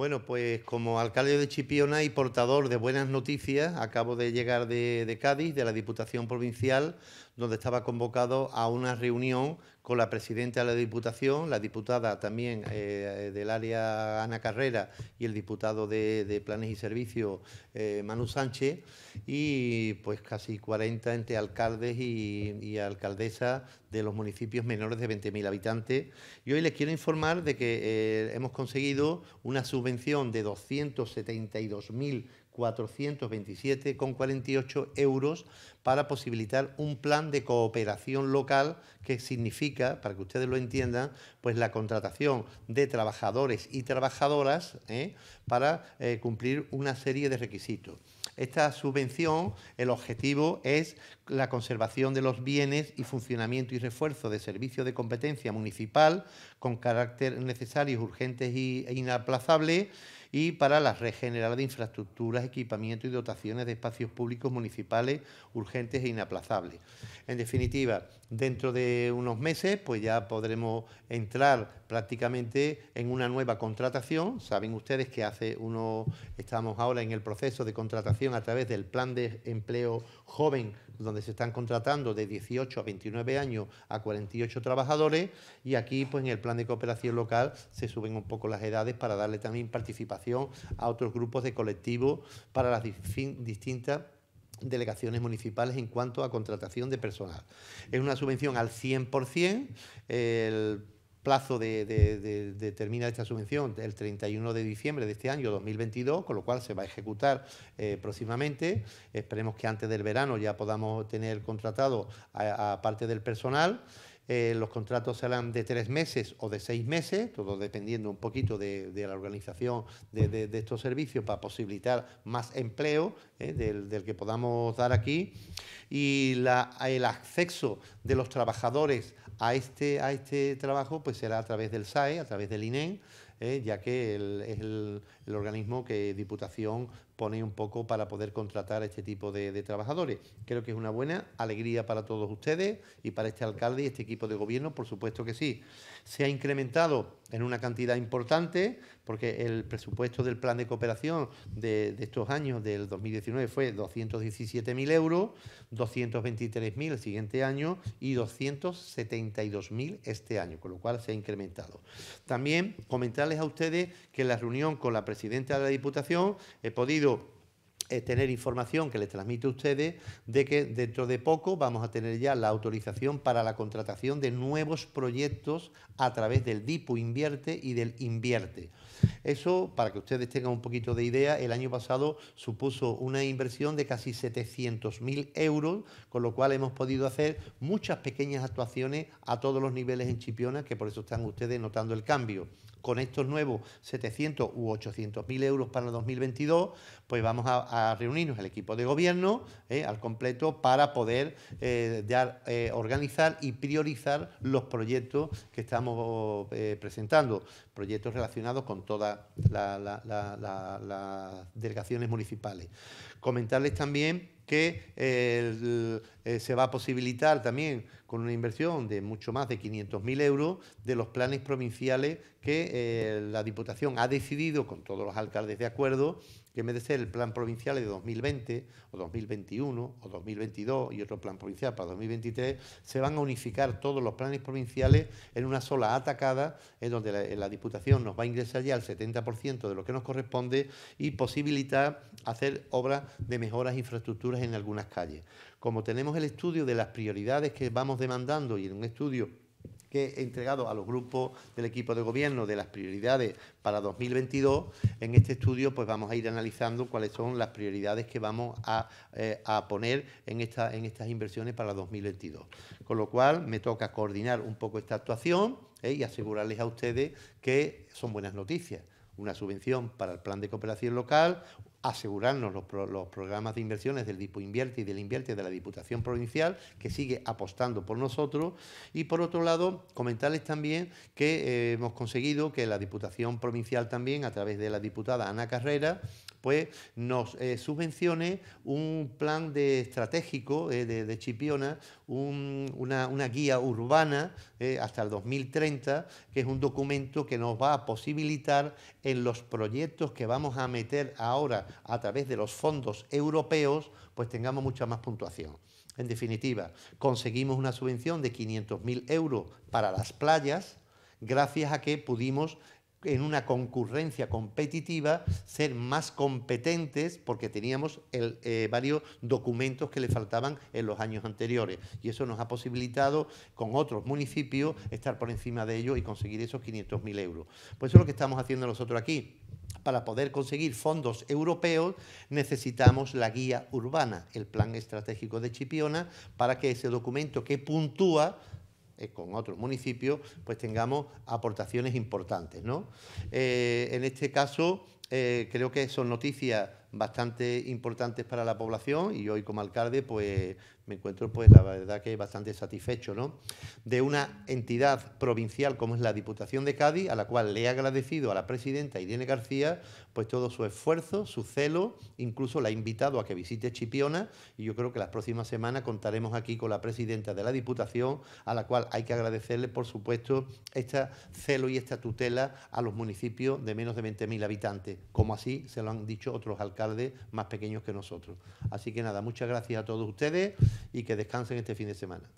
Bueno, pues como alcalde de Chipiona y portador de buenas noticias, acabo de llegar de, Cádiz, de la Diputación Provincial, donde estaba convocado a una reunión con la presidenta de la Diputación, la diputada también eh, eh, del área Ana Carrera y el diputado de, Planes y Servicios eh, Manu Sánchez y pues casi 40 entre alcaldes y, alcaldesas de los municipios menores de 20.000 habitantes. Y hoy les quiero informar de que hemos conseguido una subvención de 272.000 427,48 euros para posibilitar un plan de cooperación local que significa, para que ustedes lo entiendan, pues la contratación de trabajadores y trabajadoras ¿eh? para eh, cumplir una serie de requisitos. Esta subvención, el objetivo es la conservación de los bienes y funcionamiento y refuerzo de servicios de competencia municipal con carácter necesario, urgente e inaplazable y para la regeneración de infraestructuras, equipamiento y dotaciones de espacios públicos municipales urgentes e inaplazables. En definitiva, dentro de unos meses, pues ya podremos entrar prácticamente en una nueva contratación. Saben ustedes que hace uno, estamos ahora en el proceso de contratación a través del Plan de Empleo Joven donde se están contratando de 18 a 29 años a 48 trabajadores y aquí pues en el plan de cooperación local se suben un poco las edades para darle también participación a otros grupos de colectivos para las distintas delegaciones municipales en cuanto a contratación de personal. Es una subvención al 100%, plazo de, de, de, termina esta subvención el 31 de diciembre de este año 2022, con lo cual se va a ejecutar eh, próximamente. Esperemos que antes del verano ya podamos tener contratado a, parte del personal. Eh, los contratos serán de tres meses o de seis meses, todo dependiendo un poquito de, la organización de, estos servicios para posibilitar más empleo eh, del, que podamos dar aquí. Y el acceso de los trabajadores a este, a este trabajo pues será a través del SAE, a través del INEN, e eh, ya que el, es el, organismo que Diputación pone un poco para poder contratar a este tipo de, trabajadores. Creo que es una buena alegría para todos ustedes y para este alcalde y este equipo de gobierno, por supuesto que sí. Se ha incrementado en una cantidad importante, porque el presupuesto del plan de cooperación de, de estos años, del 2019, fue 217.000 euros, 223.000 el siguiente año y 272.000 este año, con lo cual se ha incrementado. También comentar a ustedes que en la reunión con la presidenta de la Diputación he podido eh, tener información que les transmite a ustedes de que dentro de poco vamos a tener ya la autorización para la contratación de nuevos proyectos a través del DIPU Invierte y del Invierte. Eso, para que ustedes tengan un poquito de idea, el año pasado supuso una inversión de casi 700.000 euros, con lo cual hemos podido hacer muchas pequeñas actuaciones a todos los niveles en Chipiona, que por eso están ustedes notando el cambio con estos nuevos 700 u 800 mil euros para el 2022, pues vamos a, reunirnos el equipo de gobierno eh, al completo para poder eh, eh, organizar y priorizar los proyectos que estamos presentando, proyectos relacionados con todas las delegaciones municipales. Comentarles también que el, eh, se va a posibilitar también con una inversión de mucho más de 500.000 euros de los planes provinciales que eh, la Diputación ha decidido, con todos los alcaldes de acuerdo, que en de ser el plan provincial de 2020 o 2021 o 2022 y otro plan provincial para 2023, se van a unificar todos los planes provinciales en una sola atacada, en donde la, Diputación nos va a ingresar ya el 70% de lo que nos corresponde y posibilitar hacer obras de mejoras e infraestructuras en algunas calles como tenemos el estudio de las prioridades que vamos demandando y en un estudio que he entregado a los grupos del equipo de gobierno de las prioridades para 2022, en este estudio pues vamos a ir analizando cuáles son las prioridades que vamos a, eh, poner en, estas inversiones para 2022. Con lo cual me toca coordinar un poco esta actuación eh, y asegurarles a ustedes que son buenas noticias una subvención para el plan de cooperación local, asegurarnos los, programas de inversiones del Dipo Invierte y del Invierte de la Diputación Provincial, que sigue apostando por nosotros. Y por otro lado, comentarles también que eh, hemos conseguido que la Diputación Provincial también, a través de la diputada Ana Carrera, pues nos eh, subvencione un plan estratégico eh, de, Chipiona, una, guía urbana hasta el 2030, que es un documento que nos va a posibilitar en los proyectos que vamos a meter ahora a través de los fondos europeos, pues tengamos mucha más puntuación. En definitiva, conseguimos una subvención de 500.000 euros para las playas, gracias a que pudimos en una concurrencia competitiva ser más competentes porque teníamos eh, varios documentos que le faltaban en los años anteriores y eso nos ha posibilitado con otros municipios estar por encima de ellos y conseguir esos 500.000 euros. Pues eso es lo que estamos haciendo nosotros aquí para poder conseguir fondos europeos necesitamos la guía urbana, el plan estratégico de Chipiona, para que ese documento que puntúa eh, con otros municipios, pues tengamos aportaciones importantes. ¿no? Eh, en este caso, eh, creo que son noticias bastante importantes para la población y hoy como alcalde pues me encuentro pues la verdad que bastante satisfecho ¿no? de una entidad provincial como es la Diputación de Cádiz a la cual le he agradecido a la presidenta Irene García pues todo su esfuerzo, su celo, incluso la ha invitado a que visite Chipiona y yo creo que las próximas semanas contaremos aquí con la presidenta de la Diputación a la cual hay que agradecerle por supuesto este celo y esta tutela a los municipios de menos de 20.000 habitantes como así se lo han dicho otros alcaldes más pequeños que nosotros. Así que nada, muchas gracias a todos ustedes y que descansen este fin de semana.